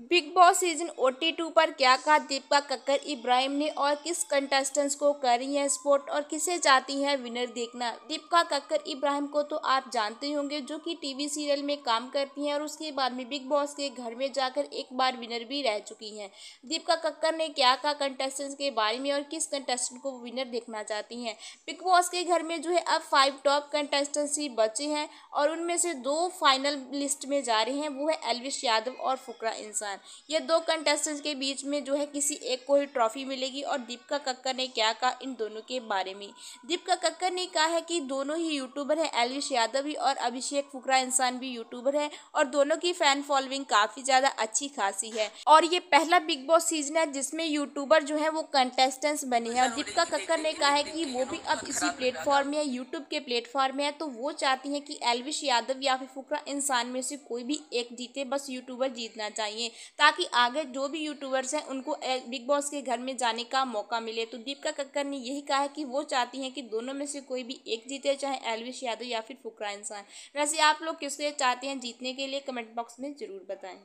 big Boss season ओ two पर क्या कहा दीपका कक्कर इब्राहिम ने और किस कंटेस्टेंट्स को करी है स्पोर्ट और किसे चाहती है विनर देखना दीपिका कक्कर इब्राहिम को तो आप जानते होंगे जो कि टीवी सीरियल में काम करती हैं और उसके बाद में बिग बॉस के घर में जाकर एक बार विनर भी रह चुकी हैं दीपका कक्कर ने क्या कहा कंटेस्टेंट्स के बारे में और किस कंटेस्टेंट को विनर देखना चाहती हैं बिग बॉस के घर में जो है अब फाइव टॉप कंटेस्टेंट्स ही बचे हैं और उनमें से दो फाइनल लिस्ट में जा रहे हैं वो है एलविश यादव और फुकरा इंसान नुकसान ये दो कंटेस्टेंट्स के बीच में जो है किसी एक को ही ट्रॉफी मिलेगी और दीपिका कक्कर ने क्या कहा इन दोनों के बारे में दीपिका कक्कर ने कहा है कि दोनों ही यूट्यूबर हैं एलविश यादव भी और अभिषेक फुकरा इंसान भी यूट्यूबर है और दोनों की फैन फॉलोइंग काफ़ी ज़्यादा अच्छी खासी है और ये पहला बिग बॉस सीजन है जिसमें यूट्यूबर जो है वो कंटेस्टेंट्स बने हैं और दीपिका कक्कर ने कहा है कि वो भी अब इसी प्लेटफॉर्म में है यूट्यूब के प्लेटफॉर्म में है तो वो चाहती हैं कि एलविश यादव या फिर फुकरा इंसान में से कोई भी एक जीते बस यूट्यूबर जीतना चाहिए ताकि आगे जो भी यूट्यूबर्स हैं उनको बिग बॉस के घर में जाने का मौका मिले तो दीपिका कक्कर ने यही कहा है कि वो चाहती हैं कि दोनों में से कोई भी एक जीते चाहे एलविश यादव या फिर फुकरा इंसान वैसे आप लोग किसके चाहते हैं जीतने के लिए कमेंट बॉक्स में ज़रूर बताएँ